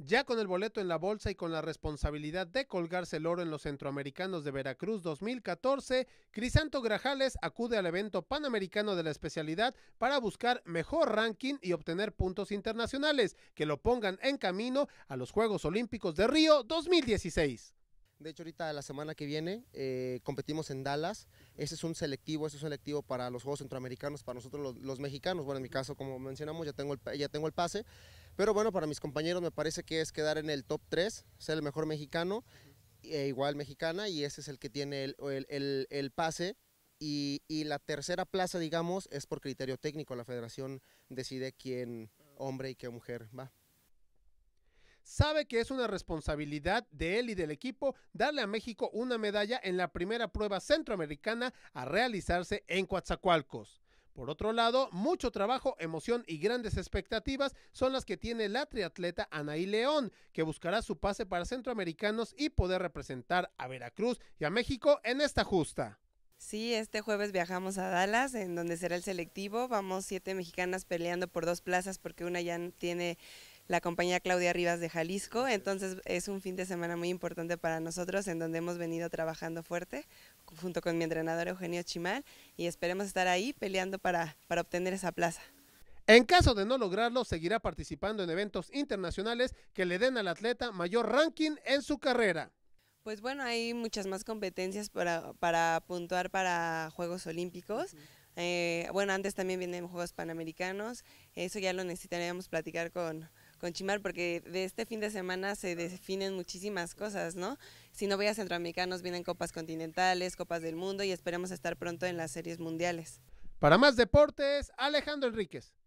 Ya con el boleto en la bolsa y con la responsabilidad de colgarse el oro en los Centroamericanos de Veracruz 2014, Crisanto Grajales acude al evento panamericano de la especialidad para buscar mejor ranking y obtener puntos internacionales que lo pongan en camino a los Juegos Olímpicos de Río 2016. De hecho, ahorita la semana que viene eh, competimos en Dallas. Ese es un selectivo, ese es un selectivo para los Juegos Centroamericanos, para nosotros los, mexicanos. Bueno, en mi caso, como mencionamos, ya tengo, el, ya tengo el pase. Pero bueno, para mis compañeros me parece que es quedar en el top 3, ser el mejor mexicano, e igual mexicana, y ese es el que tiene el, pase. y la tercera plaza, digamos, es por criterio técnico. La federación decide quién hombre y qué mujer va sabe que es una responsabilidad de él y del equipo darle a México una medalla en la primera prueba centroamericana a realizarse en Coatzacoalcos. Por otro lado, mucho trabajo, emoción y grandes expectativas son las que tiene la triatleta Anaí León, que buscará su pase para centroamericanos y poder representar a Veracruz y a México en esta justa. Sí, este jueves viajamos a Dallas, en donde será el selectivo. Vamos siete mexicanas peleando por dos plazas porque una ya tiene la compañía Claudia Rivas de Jalisco. Entonces es un fin de semana muy importante para nosotros en donde hemos venido trabajando fuerte junto con mi entrenador Eugenio Chimal y esperemos estar ahí peleando para, obtener esa plaza. En caso de no lograrlo, seguirá participando en eventos internacionales que le den al atleta mayor ranking en su carrera. Pues bueno, hay muchas más competencias para, puntuar para Juegos Olímpicos. Eh, bueno, antes también vienen Juegos Panamericanos. Eso ya lo necesitaríamos platicar con, con Chimar, porque de este fin de semana se definen muchísimas cosas, ¿no? Si no voy a centroamericanos, vienen copas continentales, copas del mundo y esperemos estar pronto en las series mundiales. Para más deportes, Alejandro Enríquez.